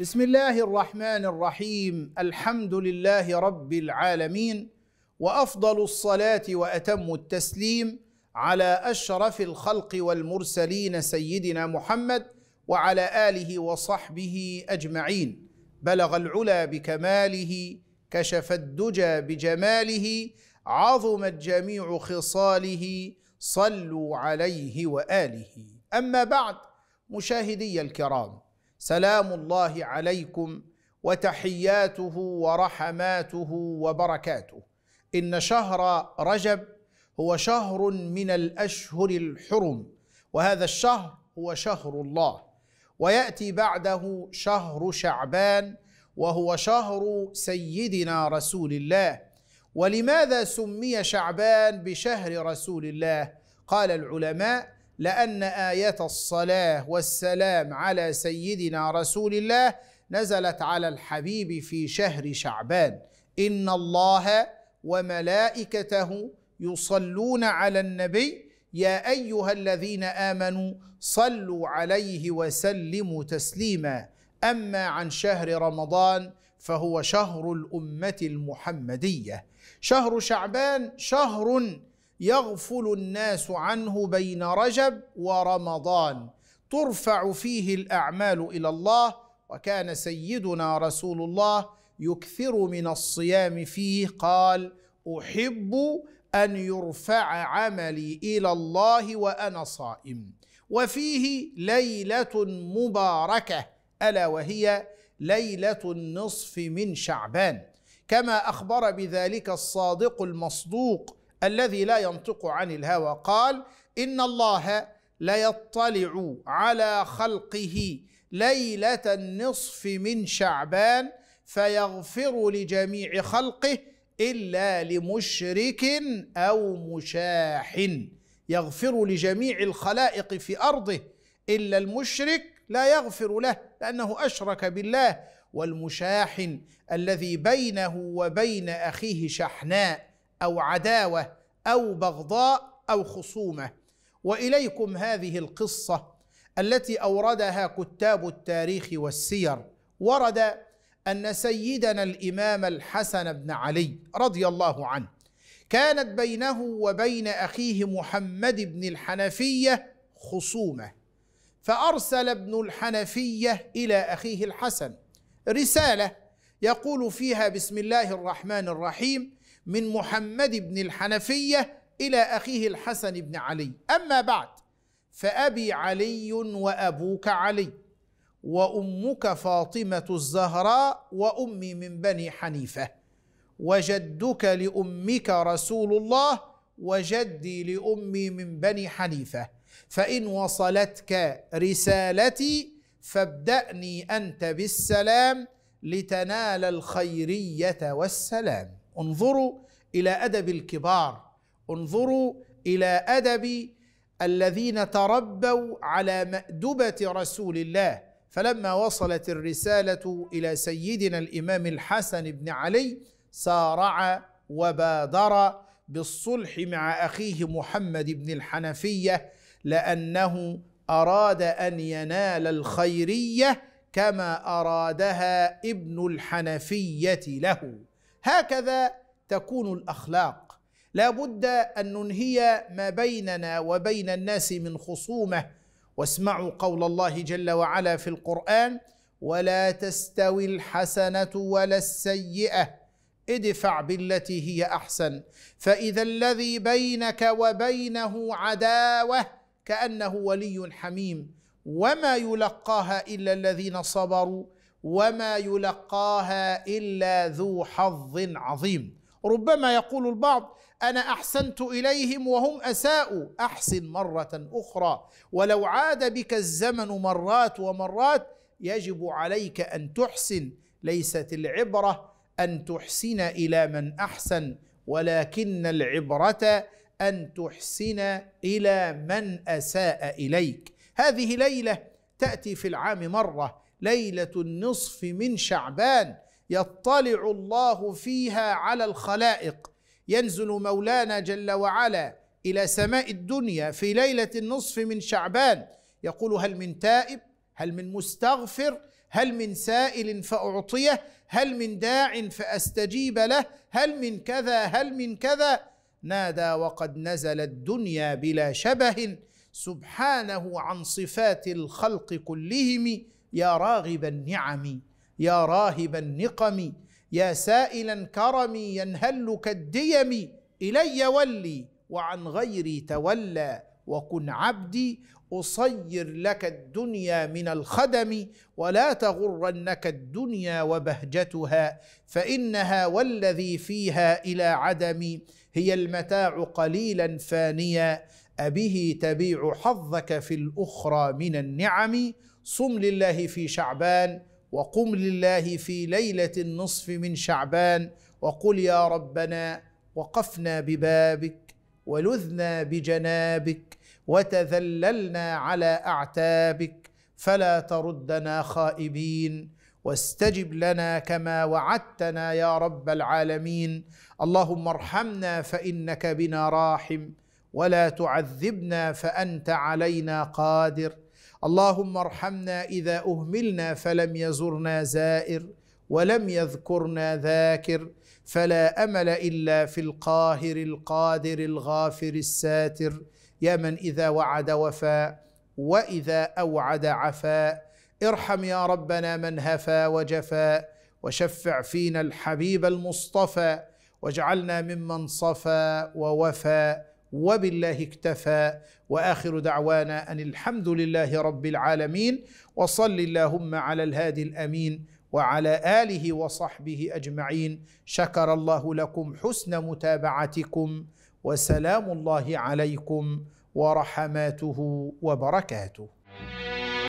بسم الله الرحمن الرحيم الحمد لله رب العالمين وافضل الصلاه واتم التسليم على اشرف الخلق والمرسلين سيدنا محمد وعلى اله وصحبه اجمعين بلغ العلا بكماله كشف الدجى بجماله عظمت جميع خصاله صلوا عليه واله اما بعد مشاهدي الكرام سلام الله عليكم وتحياته ورحماته وبركاته ان شهر رجب هو شهر من الاشهر الحرم وهذا الشهر هو شهر الله وياتي بعده شهر شعبان وهو شهر سيدنا رسول الله ولماذا سمي شعبان بشهر رسول الله قال العلماء لأن آية الصلاة والسلام على سيدنا رسول الله نزلت على الحبيب في شهر شعبان إن الله وملائكته يصلون على النبي يا أيها الذين آمنوا صلوا عليه وسلموا تسليما أما عن شهر رمضان فهو شهر الأمة المحمدية شهر شعبان شهر يغفل الناس عنه بين رجب ورمضان ترفع فيه الاعمال الى الله وكان سيدنا رسول الله يكثر من الصيام فيه قال احب ان يرفع عملي الى الله وانا صائم وفيه ليله مباركه الا وهي ليله النصف من شعبان كما اخبر بذلك الصادق المصدوق الذي لا ينطق عن الهوى قال ان الله ليطلع على خلقه ليله النصف من شعبان فيغفر لجميع خلقه الا لمشرك او مشاح يغفر لجميع الخلائق في ارضه الا المشرك لا يغفر له لانه اشرك بالله والمشاح الذي بينه وبين اخيه شحناء او عداوه او بغضاء او خصومه واليكم هذه القصه التي اوردها كتاب التاريخ والسير ورد ان سيدنا الامام الحسن بن علي رضي الله عنه كانت بينه وبين اخيه محمد بن الحنفيه خصومه فارسل ابن الحنفيه الى اخيه الحسن رساله يقول فيها بسم الله الرحمن الرحيم من محمد بن الحنفية إلى أخيه الحسن بن علي أما بعد فأبي علي وأبوك علي وأمك فاطمة الزهراء وأمي من بني حنيفة وجدك لأمك رسول الله وجدي لأمي من بني حنيفة فإن وصلتك رسالتي فابدأني أنت بالسلام لتنال الخيرية والسلام انظروا الى ادب الكبار انظروا الى ادب الذين تربوا على مأدبة رسول الله فلما وصلت الرسالة إلى سيدنا الإمام الحسن بن علي سارع وبادر بالصلح مع أخيه محمد بن الحنفية لأنه أراد أن ينال الخيرية كما أرادها ابن الحنفية له هكذا تكون الاخلاق لا بد ان ننهي ما بيننا وبين الناس من خصومه واسمعوا قول الله جل وعلا في القران ولا تستوي الحسنه ولا السيئه ادفع بالتي هي احسن فاذا الذي بينك وبينه عداوه كانه ولي حميم وما يلقاها الا الذين صبروا وما يلقاها الا ذو حظ عظيم ربما يقول البعض انا احسنت اليهم وهم اساءوا احسن مره اخرى ولو عاد بك الزمن مرات ومرات يجب عليك ان تحسن ليست العبره ان تحسن الى من احسن ولكن العبره ان تحسن الى من اساء اليك هذه ليله تاتي في العام مره ليله النصف من شعبان يطلع الله فيها على الخلائق ينزل مولانا جل وعلا الى سماء الدنيا في ليله النصف من شعبان يقول هل من تائب هل من مستغفر هل من سائل فاعطيه هل من داع فاستجيب له هل من كذا هل من كذا نادى وقد نزل الدنيا بلا شبه سبحانه عن صفات الخلق كلهم يا راغب النعم يا راهب النقم يا سائلا كرمي ينهل كالديم الي ولي وعن غيري تولى وكن عبدي اصير لك الدنيا من الخدم ولا تغرنك الدنيا وبهجتها فانها والذي فيها الى عدم هي المتاع قليلا فانيا ابه تبيع حظك في الاخرى من النعم صم لله في شعبان وقم لله في ليله النصف من شعبان وقل يا ربنا وقفنا ببابك ولذنا بجنابك وتذللنا على اعتابك فلا تردنا خائبين واستجب لنا كما وعدتنا يا رب العالمين اللهم ارحمنا فانك بنا راحم ولا تعذبنا فانت علينا قادر اللهم ارحمنا اذا اهملنا فلم يزرنا زائر ولم يذكرنا ذاكر فلا امل الا في القاهر القادر الغافر الساتر يا من اذا وعد وفاء واذا اوعد عفاء ارحم يا ربنا من هفا وجفا وشفع فينا الحبيب المصطفى واجعلنا ممن صفى ووفى وبالله اكتفى واخر دعوانا ان الحمد لله رب العالمين وصل اللهم على الهادي الامين وعلى اله وصحبه اجمعين شكر الله لكم حسن متابعتكم وسلام الله عليكم ورحماته وبركاته